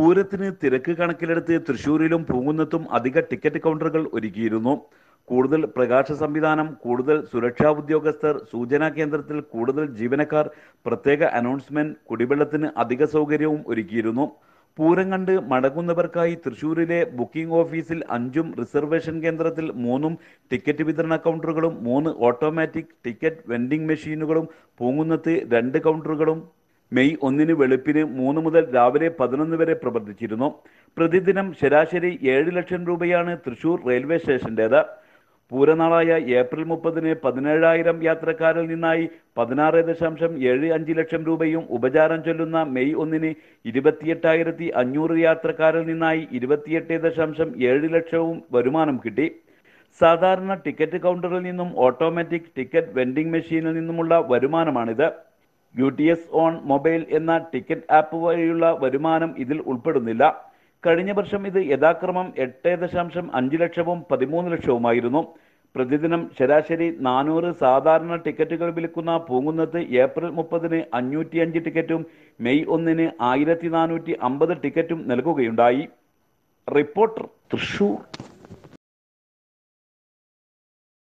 പൂരത്തിന് തിരക്ക് കണക്കിലെടുത്ത് തൃശൂരിലും പൂങ്കുന്നത്തും അധിക ടിക്കറ്റ് കൗണ്ടറുകൾ ഒരുക്കിയിരുന്നു കൂടുതൽ പ്രകാശ സംവിധാനം കൂടുതൽ സുരക്ഷാ ഉദ്യോഗസ്ഥർ സൂചനാ കേന്ദ്രത്തിൽ കൂടുതൽ ജീവനക്കാർ പ്രത്യേക അനൗൺസ്മെന്റ് കുടിവെള്ളത്തിന് അധിക സൗകര്യവും ഒരുക്കിയിരുന്നു പൂരം കണ്ട് മടങ്ങുന്നവർക്കായി തൃശൂരിലെ ബുക്കിംഗ് ഓഫീസിൽ അഞ്ചും റിസർവേഷൻ കേന്ദ്രത്തിൽ മൂന്നും ടിക്കറ്റ് വിതരണ കൗണ്ടറുകളും മൂന്ന് ഓട്ടോമാറ്റിക് ടിക്കറ്റ് വെൻഡിംഗ് മെഷീനുകളും പൂങ്ങുന്നത്ത് രണ്ട് കൗണ്ടറുകളും മെയ് ഒന്നിന് വെളുപ്പിന് മൂന്ന് മുതൽ രാവിലെ പതിനൊന്ന് വരെ പ്രവർത്തിച്ചിരുന്നു പ്രതിദിനം ശരാശരി ഏഴ് ലക്ഷം രൂപയാണ് തൃശൂർ റെയിൽവേ സ്റ്റേഷൻ്റേത് പൂരനാളായ ഏപ്രിൽ മുപ്പതിന് പതിനേഴായിരം യാത്രക്കാരിൽ നിന്നായി പതിനാറ് ദശാംശം ഏഴ് അഞ്ച് ലക്ഷം രൂപയും ഉപചാരം ചൊല്ലുന്ന മെയ് ഒന്നിന് ഇരുപത്തിയെട്ടായിരത്തി അഞ്ഞൂറ് യാത്രക്കാരിൽ നിന്നായി ഇരുപത്തിയെട്ട് ദശാംശം ഏഴ് ലക്ഷവും വരുമാനം കിട്ടി സാധാരണ ടിക്കറ്റ് കൗണ്ടറിൽ നിന്നും ഓട്ടോമാറ്റിക് ടിക്കറ്റ് വെൻഡിംഗ് മെഷീനിൽ നിന്നുമുള്ള വരുമാനമാണിത് U T S on mobile എന്ന ടിക്കറ്റ് ആപ്പ് വഴിയുള്ള വരുമാനം ഇതിൽ ഉൾപ്പെടുന്നില്ല കഴിഞ്ഞ വർഷം ഇത് യഥാക്രമം എട്ട് ദശാംശം അഞ്ച് ലക്ഷവും പതിമൂന്ന് ലക്ഷവുമായിരുന്നു പ്രതിദിനം ശരാശരി നാനൂറ് സാധാരണ ടിക്കറ്റുകൾ വിൽക്കുന്ന പൂങ്കുന്നത്ത് ഏപ്രിൽ മുപ്പതിന് അഞ്ഞൂറ്റിയഞ്ച് ടിക്കറ്റും മെയ് ഒന്നിന് ആയിരത്തി നാനൂറ്റി അമ്പത് ടിക്കറ്റും നൽകുകയുണ്ടായി റിപ്പോർട്ടർ തൃശൂർ